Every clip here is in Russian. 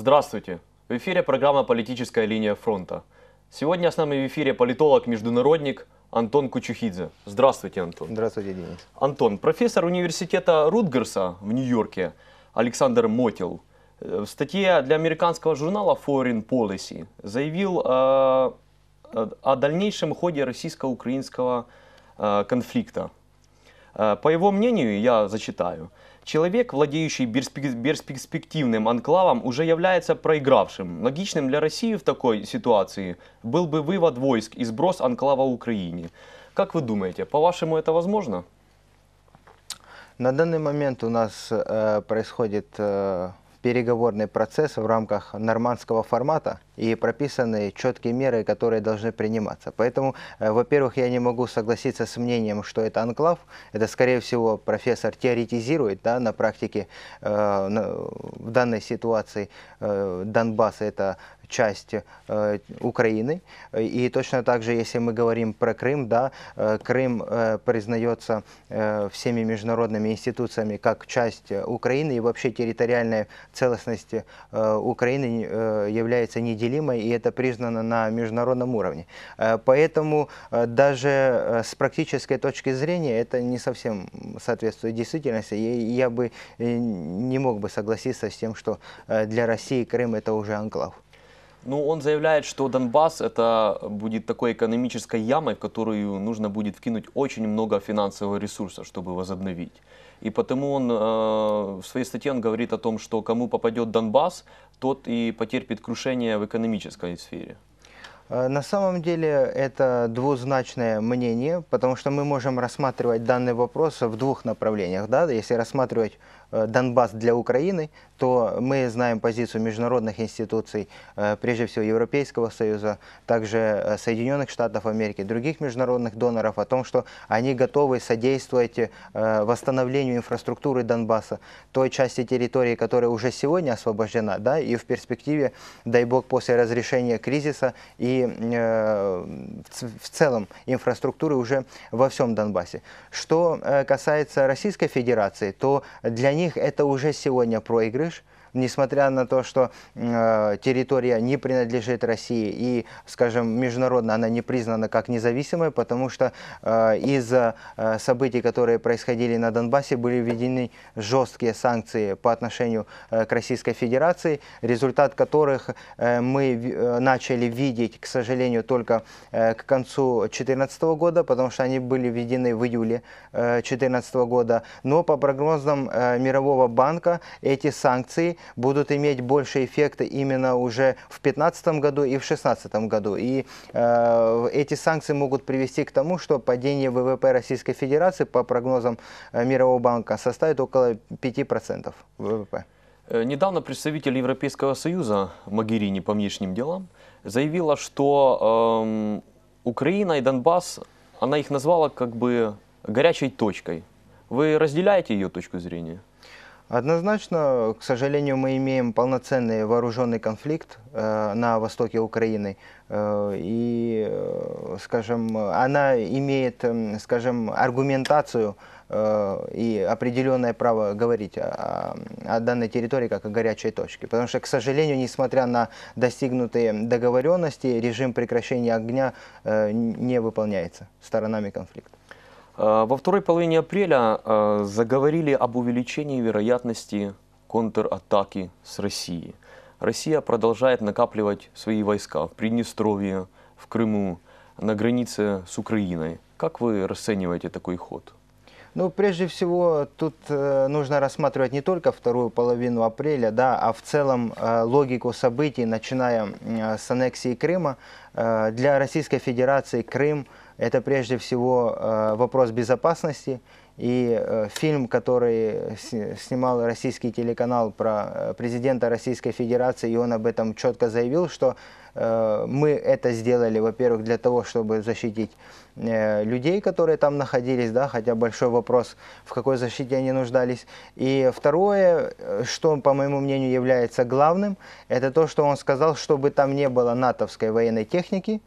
Здравствуйте! В эфире программа «Политическая линия фронта». Сегодня с нами в эфире политолог-международник Антон Кучухидзе. Здравствуйте, Антон. Здравствуйте, Денис. Антон, профессор университета Рутгерса в Нью-Йорке Александр Мотил э, в статье для американского журнала Foreign Policy заявил о, э, о дальнейшем ходе российско-украинского э, конфликта. По его мнению, я зачитаю – Человек, владеющий перспективным анклавом, уже является проигравшим. Логичным для России в такой ситуации был бы вывод войск и сброс анклава Украине. Как вы думаете, по-вашему это возможно? На данный момент у нас э, происходит э, переговорный процесс в рамках нормандского формата и прописаны четкие меры, которые должны приниматься. Поэтому, э, во-первых, я не могу согласиться с мнением, что это анклав. Это, скорее всего, профессор теоретизирует да, на практике э, в данной ситуации э, Донбасс это части э, Украины. И точно так же, если мы говорим про Крым, да, э, Крым э, признается э, всеми международными институциями как часть Украины, и вообще территориальная целостность э, Украины э, является неделимой, и это признано на международном уровне. Э, поэтому э, даже э, с практической точки зрения это не совсем соответствует действительности. И я бы э, не мог бы согласиться с тем, что э, для России Крым это уже анклав. Ну, он заявляет, что Донбасс это будет такой экономической ямой, в которую нужно будет вкинуть очень много финансового ресурса, чтобы возобновить. И потому он э, в своей статье он говорит о том, что кому попадет Донбасс, тот и потерпит крушение в экономической сфере. Э, на самом деле это двузначное мнение, потому что мы можем рассматривать данный вопрос в двух направлениях. Да? Если рассматривать Донбасс для Украины, то мы знаем позицию международных институций, э, прежде всего Европейского Союза, также э, Соединенных Штатов Америки, других международных доноров о том, что они готовы содействовать э, восстановлению инфраструктуры Донбасса, той части территории, которая уже сегодня освобождена, да, и в перспективе, дай бог, после разрешения кризиса и в целом инфраструктуры уже во всем Донбассе. Что касается Российской Федерации, то для них них это уже сегодня проигрыш, несмотря на то, что э, территория не принадлежит России и, скажем, международно она не признана как независимая, потому что э, из-за э, событий, которые происходили на Донбассе, были введены жесткие санкции по отношению э, к Российской Федерации, результат которых э, мы э, начали видеть, к сожалению, только э, к концу 2014 года, потому что они были введены в июле 2014 э, года. Но по прогнозам э, Мирового банка эти санкции будут иметь больше эффекта именно уже в 2015 году и в 2016 году. И э, эти санкции могут привести к тому, что падение ВВП Российской Федерации по прогнозам э, Мирового банка составит около 5% ВВП. Э, недавно представитель Европейского Союза Магерини по внешним делам заявила, что эм, Украина и Донбасс, она их назвала как бы горячей точкой. Вы разделяете ее точку зрения? Однозначно, к сожалению, мы имеем полноценный вооруженный конфликт э, на востоке Украины. Э, и, э, скажем, она имеет, эм, скажем, аргументацию э, и определенное право говорить о, о данной территории как о горячей точке. Потому что, к сожалению, несмотря на достигнутые договоренности, режим прекращения огня э, не выполняется сторонами конфликта. Э, во второй половине апреля э, заговорили об увеличении вероятности контратаки с Россией. Россия продолжает накапливать свои войска в Приднестровье, в Крыму, на границе с Украиной. Как вы расцениваете такой ход? Ну, прежде всего, тут э, нужно рассматривать не только вторую половину апреля, да, а в целом логику событий, начиная с аннексии Крыма. для Российской Федерации Крым – это прежде всего э, вопрос безопасности. И э, фильм, который снимал российский телеканал про э, президента Российской Федерации, и он об этом четко заявил, что мы это сделали, во-первых, для того, чтобы защитить людей, которые там находились, да, хотя большой вопрос, в какой защите они нуждались. И второе, что, по моему мнению, является главным, это то, что он сказал, чтобы там не было натовской военной техники,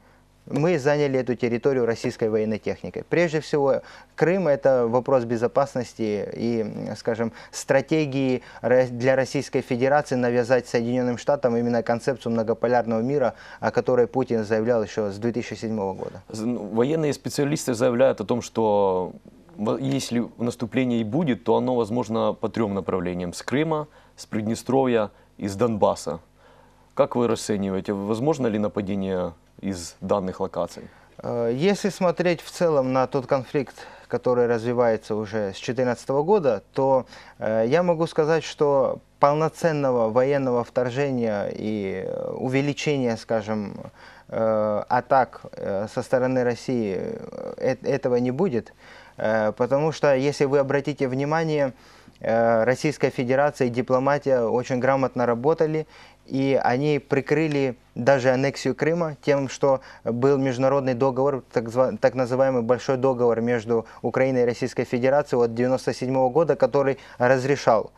мы заняли эту территорию российской военной техникой. Прежде всего, Крым – это вопрос безопасности и, скажем, стратегии для Российской Федерации навязать Соединенным Штатам именно концепцию многополярного мира, о которой Путин заявлял еще с 2007 года. Ну, военные специалисты заявляют о том, что если наступление и будет, то оно, возможно, по трем направлениям – с Крыма, с Приднестровья и с Донбасса. Как вы расцениваете, возможно ли нападение из данных локаций? Э, если смотреть в целом на тот конфликт, который развивается уже с 2014 года, то э, я могу сказать, что полноценного военного вторжения и увеличения, скажем, э, атак со стороны России этого не будет, потому что, если вы обратите внимание, Э, Российская Федерация и дипломатия очень грамотно работали, и они прикрыли даже аннексию Крыма тем, что был международный договор, так, так называемый большой договор между Украиной и Российской Федерацией от 1997 -го года, который разрешал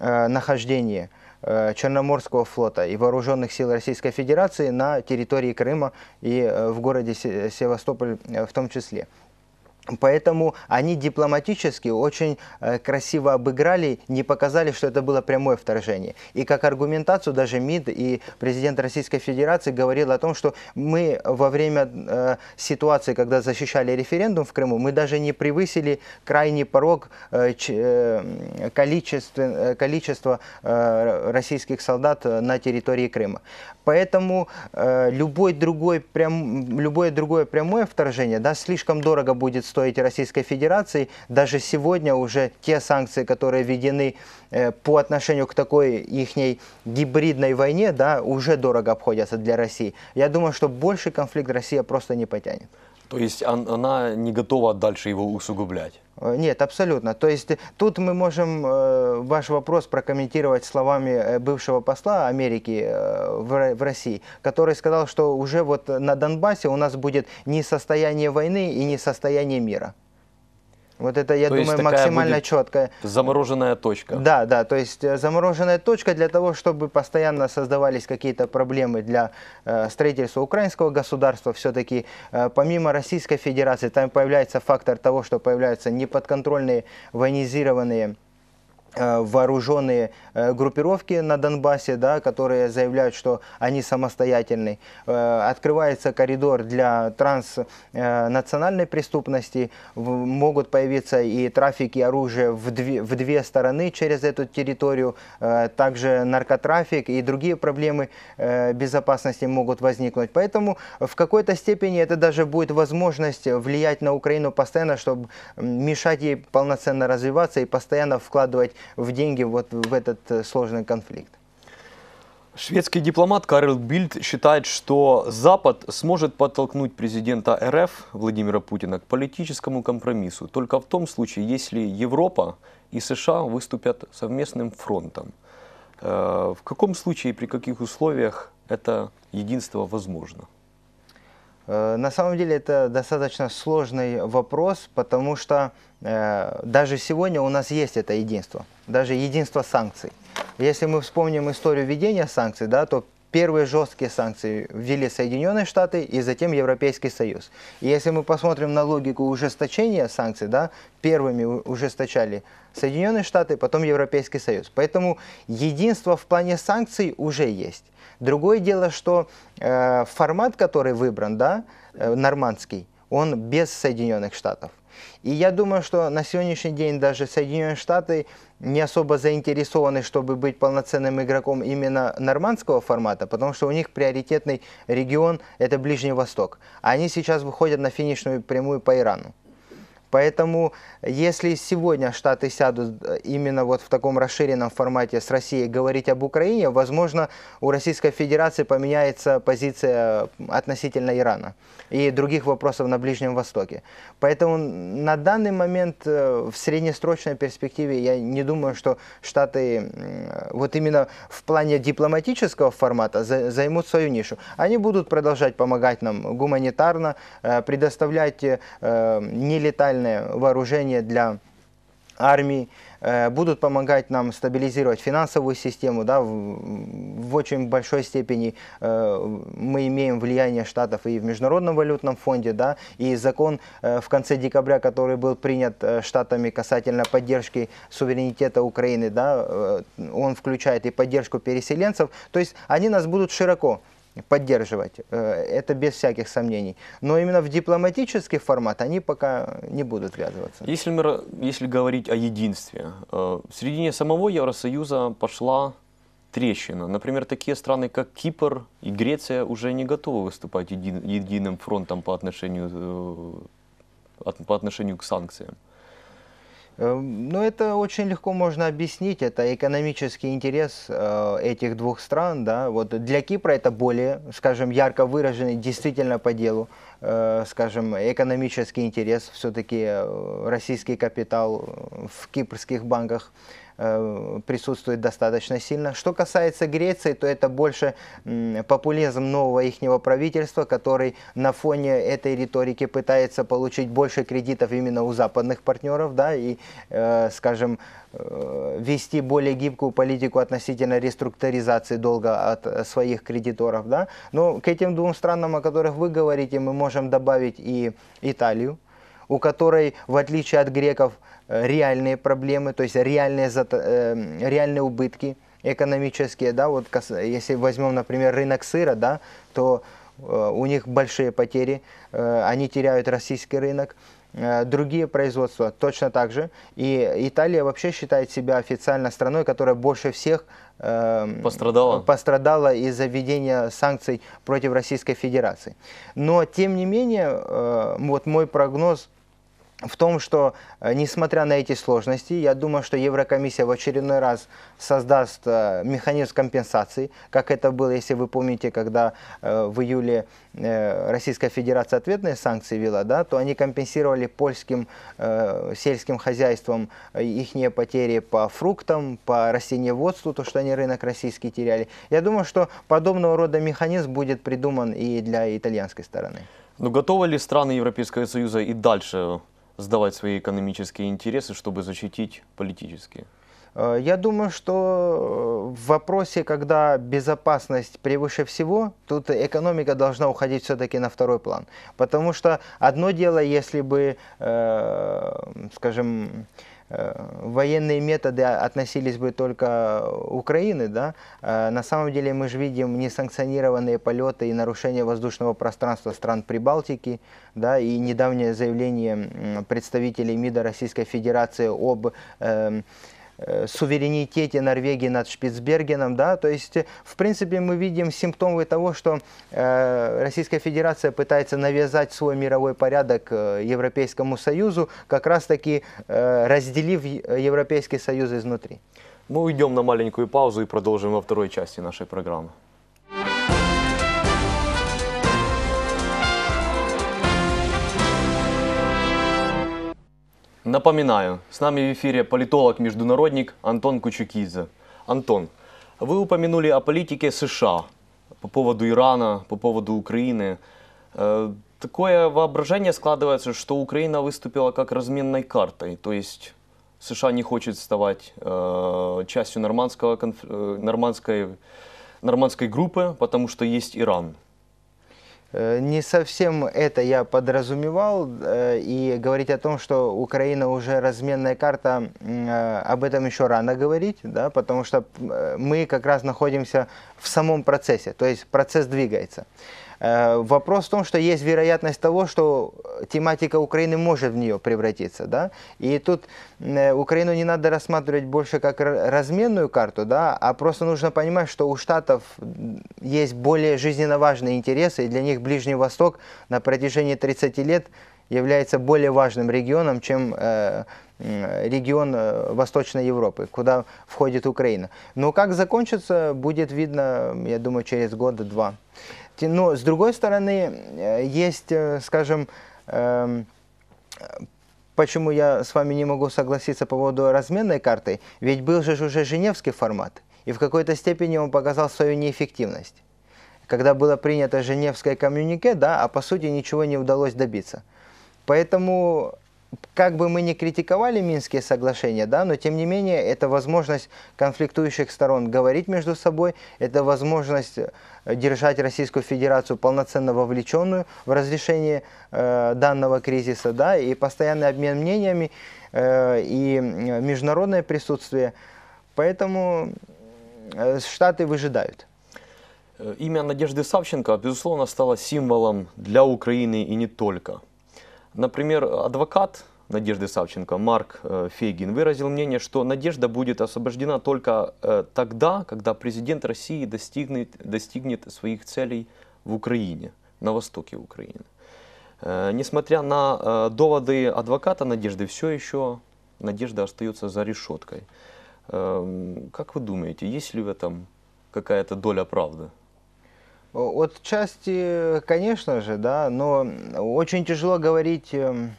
э, нахождение э, Черноморского флота и вооруженных сил Российской Федерации на территории Крыма и э, в городе Севастополь э, в том числе. Поэтому они дипломатически очень э, красиво обыграли, не показали, что это было прямое вторжение. И как аргументацию даже МИД и президент Российской Федерации говорил о том, что мы во время э, ситуации, когда защищали референдум в Крыму, мы даже не превысили крайний порог э, количества российских солдат на территории Крыма. Поэтому любой другой, прям, любое другое прямое вторжение да, слишком дорого будет стоить стоить Российской Федерации. Даже сегодня уже те санкции, которые введены э, по отношению к такой их гибридной войне, да, уже дорого обходятся для России. Я думаю, что больше конфликт Россия просто не потянет. То есть она не готова дальше его усугублять? Э, нет, абсолютно. То есть э, тут мы можем э, ваш вопрос прокомментировать словами бывшего посла Америки в России, который сказал, что уже вот на Донбассе у нас будет не состояние войны и не состояние мира. Вот это, я то думаю, максимально четко. Замороженная точка. Да, да, то есть э, замороженная точка для того, чтобы постоянно создавались какие-то проблемы для э, строительства украинского государства. Все-таки э, помимо Российской Федерации там появляется фактор того, что появляются неподконтрольные военизированные Э, вооруженные э, группировки на Донбассе, да, которые заявляют, что они самостоятельны. Э, открывается коридор для транснациональной преступности, могут появиться и трафики оружия в две, в две стороны через эту территорию, также наркотрафик и другие проблемы безопасности могут возникнуть. Поэтому в какой-то степени это даже будет возможность влиять на Украину постоянно, чтобы мешать ей полноценно развиваться и постоянно вкладывать в деньги вот в этот э, сложный конфликт. Шведский дипломат Карл Бильд считает, что Запад сможет подтолкнуть президента РФ Владимира Путина к политическому компромиссу только в том случае, если Европа и США выступят совместным фронтом. Э, в каком случае и при каких условиях это единство возможно? Э, на самом деле это достаточно сложный вопрос, потому что э, даже сегодня у нас есть это единство, даже единство санкций. Если мы вспомним историю введения санкций, да, то Первые жесткие санкции ввели Соединенные Штаты и затем Европейский Союз. И если мы посмотрим на логику ужесточения санкций, да, первыми ужесточали Соединенные Штаты, потом Европейский Союз. Поэтому единство в плане санкций уже есть. Другое дело, что э, формат, который выбран, да, э, нормандский, он без Соединенных Штатов. И я думаю, что на сегодняшний день даже Соединенные Штаты не особо заинтересованы, чтобы быть полноценным игроком именно нормандского формата, потому что у них приоритетный регион – это Ближний Восток. они сейчас выходят на финишную прямую по Ирану. Поэтому, если сегодня Штаты сядут э, именно вот в таком расширенном формате с Россией говорить об Украине, возможно, у Российской Федерации поменяется позиция относительно Ирана и других вопросов на Ближнем Востоке. Поэтому на данный момент э, в среднесрочной перспективе я не думаю, что Штаты э, вот именно в плане дипломатического формата займут свою нишу. Они будут продолжать помогать нам гуманитарно, предоставлять нелетальные специальное вооружение для армии, э, будут помогать нам стабилизировать финансовую систему. Да, в, в очень большой степени э, мы имеем влияние Штатов и в Международном валютном фонде. Да, и закон э, в конце декабря, который был принят э, Штатами касательно поддержки суверенитета Украины, да, э, он включает и поддержку переселенцев. То есть они нас будут широко поддерживать, э, это без всяких сомнений. Но именно в дипломатический формат они пока не будут ввязываться. Если, мы, если говорить о единстве, э, в середине самого Евросоюза пошла трещина. Например, такие страны, как Кипр и Греция, уже не готовы выступать еди, единым фронтом по отношению, э, по отношению к санкциям. Эм, Но ну, это очень легко можно объяснить. Это экономический интерес э, этих двух стран. Да? Вот для Кипра это более, скажем, ярко выраженный, действительно по делу Э, скажем, экономический интерес, все-таки э, российский капитал э, в кипрских банках присутствует достаточно сильно. Что касается Греции, то это больше популизм нового ихнего правительства, который на фоне этой риторики пытается получить больше кредитов именно у западных партнеров, да, и, скажем, Э, вести более гибкую политику относительно реструктуризации долга от э, своих кредиторов. Да? Но к этим двум странам, о которых вы говорите, мы можем добавить и Италию, у которой, в отличие от греков, э, реальные проблемы, то есть реальные, реальные убытки экономические. Да? Вот, если возьмем, например, рынок сыра, да, то у них большие потери, они теряют российский рынок. Э, другие производства точно так же. И Италия вообще считает себя официально страной, которая больше всех эм, пострадала. пострадала из-за введения санкций против Российской Федерации. Но, тем не менее, э, вот мой прогноз – в том, что э, несмотря на эти сложности, я думаю, что Еврокомиссия в очередной раз создаст э, механизм компенсации, как это было, если вы помните, когда э, в июле Российская Федерация ответные санкции вела, да, то они компенсировали польским сельским хозяйствам их потери по фруктам, по растениеводству, то, что они рынок российский теряли. Я думаю, что подобного рода механизм будет придуман и для итальянской стороны. Но ну, готовы ли страны Европейского Союза и дальше сдавать свои экономические интересы, чтобы защитить политические? Э, я думаю, что э, в вопросе, когда безопасность превыше всего, тут экономика должна уходить все-таки на второй план. Потому что одно дело, если бы, э, скажем, Э, военные методы относились бы только Украины, да, э, на самом деле мы же видим несанкционированные полеты и нарушение воздушного пространства стран Прибалтики, да, и недавнее заявление представителей МИДа Российской Федерации об э, Э, суверенитете Норвегии над Шпицбергеном, да, то есть, э, в принципе, мы видим симптомы того, что э, Российская Федерация пытается навязать свой мировой порядок Европейскому Союзу, как раз-таки разделив Европейский Союз изнутри. Мы уйдем на маленькую паузу и продолжим во второй части нашей программы. Напоминаю, с нами в эфире политолог-международник Антон Кучукидзе. Антон, вы упомянули о политике США по поводу Ирана, по поводу Украины. Э, такое воображение складывается, что Украина выступила как разменной картой, то есть США не хочет ставать э, частью нормандского конф... Э, нормандской, нормандской группы, потому что есть Иран. Э, не совсем это я подразумевал, э, и говорить о том, что Украина уже разменная карта, э, об этом еще рано говорить, да, потому что мы как раз находимся в самом процессе, то есть процесс двигается. Э, вопрос в том, что есть вероятность того, что э, тематика Украины может в нее превратиться. Да? И тут э, Украину не надо рассматривать больше как разменную карту, да? а просто нужно понимать, что у Штатов есть более жизненно важные интересы, и для них Ближний Восток на протяжении 30 лет является более важным регионом, чем регион Восточной Европы, куда входит Украина. Но как закончится, будет видно, я думаю, через года два есть, но с другой стороны, э, есть, э, скажем, эм, почему я с вами не могу согласиться по поводу разменной карты, ведь был же уже Женевский формат, и в какой-то степени он показал свою неэффективность. Когда было принято Женевское коммюнике, да, а по сути ничего не удалось добиться. Поэтому, как бы мы ни критиковали Минские соглашения, да, но тем не менее, это возможность конфликтующих сторон говорить между собой, это возможность держать Российскую Федерацию полноценно вовлеченную в разрешение э, данного кризиса, да, и постоянный обмен мнениями, э, и э, международное присутствие. Поэтому э, Штаты выжидают. Э, имя Надежды Савченко, безусловно, стало символом для Украины и не только. Например, адвокат Надежды Савченко Марк э, Фейгин выразил мнение, что надежда будет освобождена только э, тогда, когда президент России достигнет, достигнет своих целей в Украине, на востоке Украины. Э, несмотря на доводы адвоката Надежды, все еще Надежда остается за решеткой. Эм, как вы думаете, есть ли в этом какая-то доля правды? Отчасти, конечно же, да, но очень тяжело говорить эм,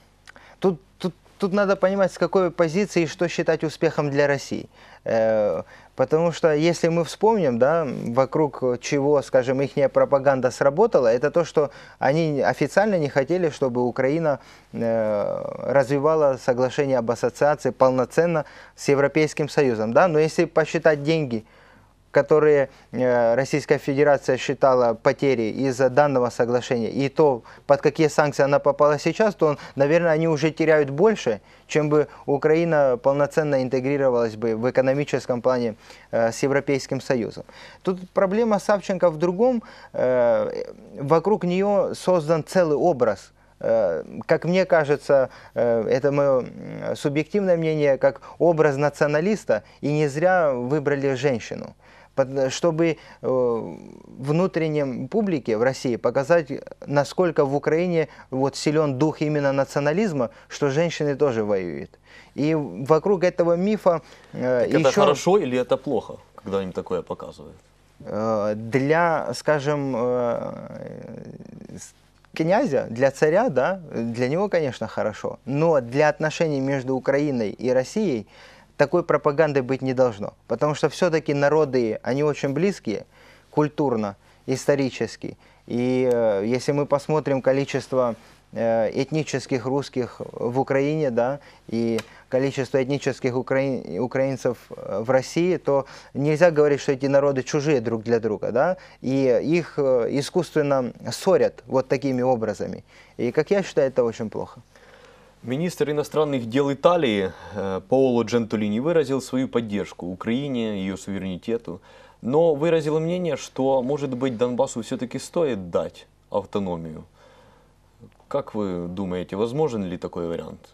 тут надо понимать, с какой позиции и что считать успехом для России. Э, потому что если мы вспомним, да, вокруг чего, скажем, их пропаганда сработала, это то, что они официально не хотели, чтобы Украина э, развивала соглашение об ассоциации полноценно с Европейским Союзом. Да? Но если посчитать деньги, которые э, Российская Федерация считала потерей из-за данного соглашения, и то, под какие санкции она попала сейчас, то, наверное, они уже теряют больше, чем бы Украина полноценно интегрировалась бы в экономическом плане э, с Европейским Союзом. Тут проблема Савченко в другом. Э, вокруг нее создан целый образ – как мне кажется, это мое субъективное мнение, как образ националиста, и не зря выбрали женщину чтобы э, внутреннем публике в России показать, насколько в Украине вот силен дух именно национализма, что женщины тоже воюют. И вокруг этого мифа... Э, так еще... Это хорошо или это плохо, когда им такое показывают? Э, для, скажем, князя, для царя, да, для него, конечно, хорошо. Но для отношений между Украиной и Россией такой пропаганды быть не должно. Потому что все-таки народы, они очень близкие культурно, исторически. И э, если мы посмотрим количество э, этнических русских в Украине, да, и количество этнических украин, украинцев э, в России, то нельзя говорить, что эти народы чужие друг для друга, да, и их э, искусственно ссорят вот такими образами. И, как я считаю, это очень плохо. Министр иностранных дел Италии э, Паоло Джентолини выразил свою поддержку Украине, ее суверенитету, но выразил мнение, что, может быть, Донбассу все-таки стоит дать автономию. Как вы думаете, возможен ли такой вариант?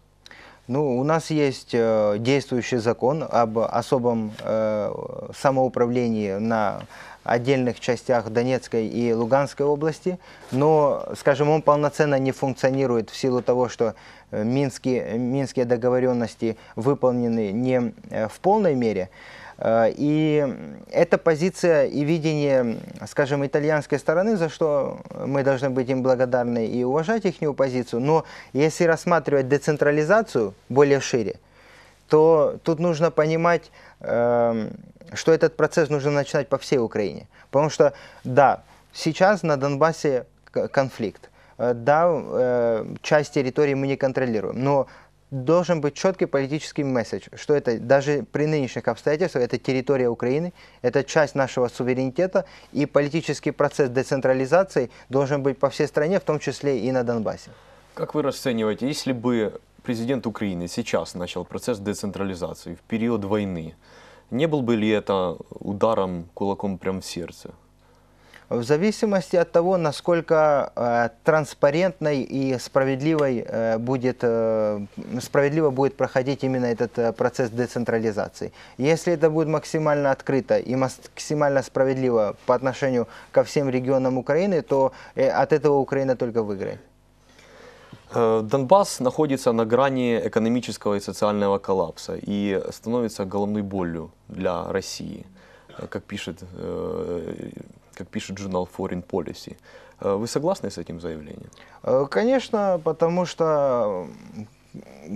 Ну, у нас есть э, действующий закон об особом э, самоуправлении на отдельных частях Донецкой и Луганской области, но, скажем, он полноценно не функционирует в силу того, что э, минские, э, минские договоренности выполнены не э, в полной мере. И эта позиция и видение, скажем, итальянской стороны, за что мы должны быть им благодарны и уважать их позицию, но если рассматривать децентрализацию более шире, то тут нужно понимать, эм, что этот процесс нужно начинать по всей Украине. Потому что, да, сейчас на Донбассе конфликт, э, да, э, часть территории мы не контролируем, но должен быть четкий политический месседж, что это даже при нынешних обстоятельствах, это территория Украины, это часть нашего суверенитета, и политический процесс децентрализации должен быть по всей стране, в том числе и на Донбассе. Как вы расцениваете, если бы президент Украины сейчас начал процесс децентрализации в период войны, не был бы ли это ударом кулаком прямо в сердце? В зависимости от того, насколько э, транспарентной и справедливой э, будет, э, справедливо будет проходить именно этот э, процесс децентрализации. Если это будет максимально открыто и максимально справедливо по отношению ко всем регионам Украины, то э, от этого Украина только выиграет. Э, Донбасс находится на грани экономического и социального коллапса и становится головной болью для России, э, как пишет, э, как пишет журнал Foreign Policy. Вы согласны с этим заявлением? Конечно, потому что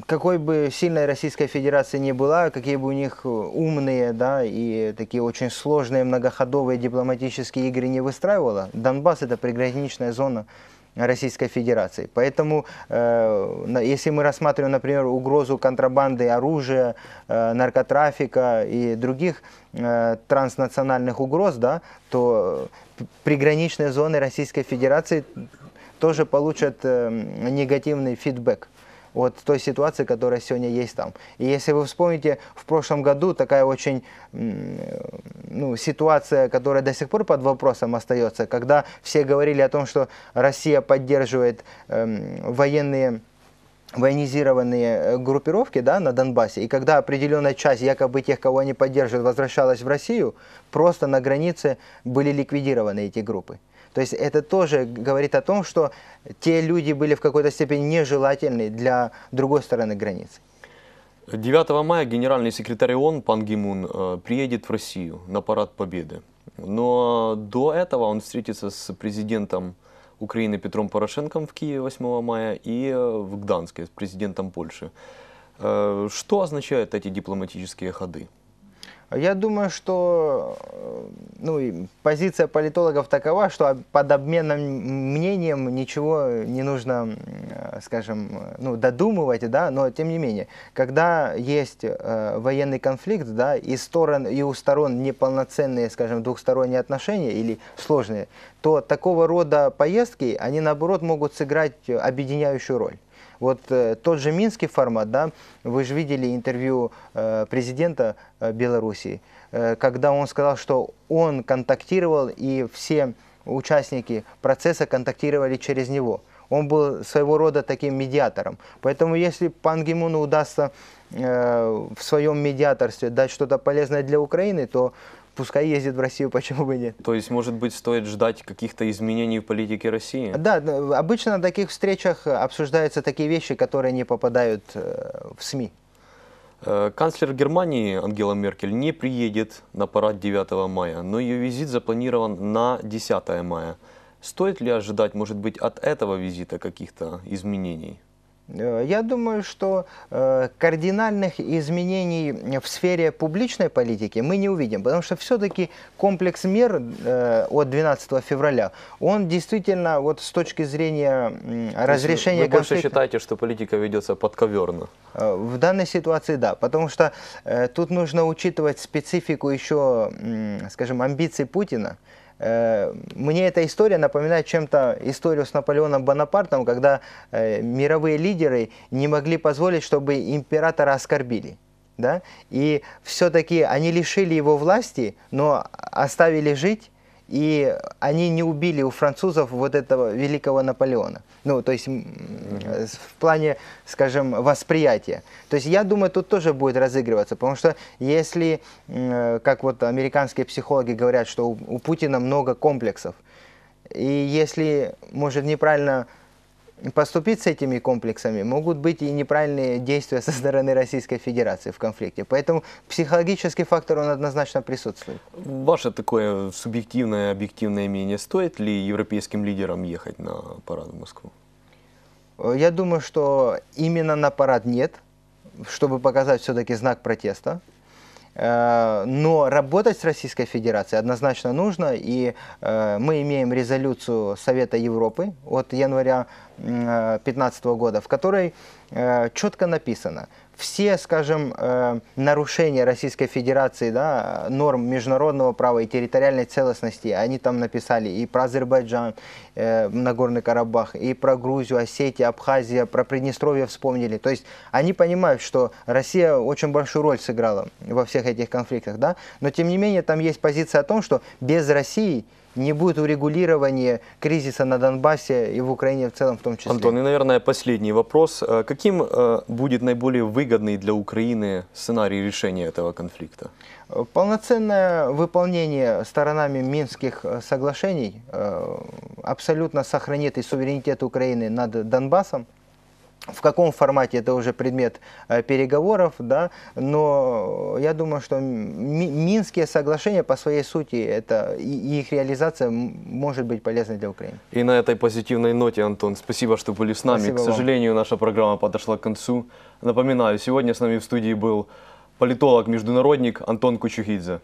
какой бы сильной Российская Федерация не была, какие бы у них умные да, и такие очень сложные многоходовые дипломатические игры не выстраивала, Донбасс это приграничная зона Российской Федерации. Поэтому, э, если мы рассматриваем, например, угрозу контрабанды оружия, э, наркотрафика и других э, транснациональных угроз, да, то приграничные зоны Российской Федерации тоже получат негативный фидбэк. Вот той ситуации, которая сегодня есть там. И если вы вспомните, в прошлом году такая очень ну, ситуация, которая до сих пор под вопросом остается, когда все говорили о том, что Россия поддерживает э, военные военизированные э, группировки да, на Донбассе, и когда определенная часть якобы тех, кого они поддерживают, возвращалась в Россию, просто на границе были ликвидированы эти группы. То есть это тоже говорит о том, что те люди были в какой-то степени нежелательны для другой стороны границы. 9 мая генеральный секретарь ООН Пан Гимун э, приедет в Россию на парад Победы. Но до этого он встретится с президентом Украины Петром Порошенком в Киеве 8 мая и э, в Гданске с президентом Польши. Э, что означают эти дипломатические ходы? Я думаю, что э, ну, позиция политологов такова, что под обменом мнением ничего не нужно, э, скажем, ну, додумывать, да, но тем не менее, когда есть э, военный конфликт, да, и, сторон, и у сторон неполноценные, скажем, двухсторонние отношения или сложные, то такого рода поездки, они наоборот могут сыграть объединяющую роль. Вот э, тот же минский формат, да, вы же видели интервью э, президента э, Белоруссии, когда он сказал, что он контактировал и все участники процесса контактировали через него. Он был своего рода таким медиатором. Поэтому если Пан Гимуну удастся в своем медиаторстве дать что-то полезное для Украины, то пускай ездит в Россию, почему бы нет. То есть, может быть, стоит ждать каких-то изменений в политике России? Да, ну, обычно на таких встречах э, обсуждаются такие вещи, которые не попадают э, в СМИ. Э, канцлер Германии Ангела Меркель не приедет на парад 9 мая, но ее визит запланирован на 10 мая. Стоит ли ожидать, может быть, от этого визита каких-то изменений? Э, я думаю, что э, кардинальных изменений в сфере публичной политики мы не увидим, потому что все-таки комплекс мер э, от 12 февраля, он действительно вот с точки зрения разрешения вы конфликта... больше считаете, что политика ведется подковерно? В данной ситуации да, потому что тут нужно учитывать специфику еще, скажем, амбиций Путина, Э, мне эта история напоминает чем-то историю с Наполеоном Бонапартом, когда э, мировые лидеры не могли позволить, чтобы императора оскорбили. Да? И все-таки они лишили его власти, но оставили жить, и они не убили у французов вот этого великого Наполеона. Ну, то есть mm-hmm. в плане, скажем, восприятия. То есть я думаю, тут тоже будет разыгрываться, потому что если, как вот американские психологи говорят, что у Путина много комплексов, и если, может, неправильно поступить с этими комплексами могут быть и неправильные действия со стороны Российской Федерации в конфликте. Поэтому психологический фактор, он однозначно присутствует. Ваше такое субъективное, объективное мнение, стоит ли европейским лидерам ехать на парад в Москву? Э, я думаю, что именно на парад нет, чтобы показать все-таки знак протеста. Э, но работать с Российской Федерацией однозначно нужно, и э, мы имеем резолюцию Совета Европы от января 2015 э, года, в которой четко написано – все, скажем, э, нарушения Российской Федерации, да, норм международного права и территориальной целостности, они там написали и про Азербайджан, э, Нагорный Карабах, и про Грузию, Осетия, Абхазию, про Приднестровье вспомнили. То есть они понимают, что Россия очень большую роль сыграла во всех этих конфликтах, да, но тем не менее там есть позиция о том, что без России не будет урегулирования кризиса на Донбассе и в Украине в целом в том числе. Антон, и, наверное, последний вопрос. Э, каким э, будет наиболее выгодный для Украины сценарий решения этого конфликта? Полноценное выполнение сторонами Минских э, соглашений абсолютно сохранит и суверенитет Украины над Донбассом. В каком формате это уже предмет э, переговоров, да, но я думаю, что Минские соглашения по своей сути, это и их реализация может быть полезной для Украины. И на этой позитивной ноте, Антон, спасибо, что были с нами. Спасибо к сожалению, вам. наша программа подошла к концу. Напоминаю, сегодня с нами в студии был политолог-международник Антон Кучухидзе.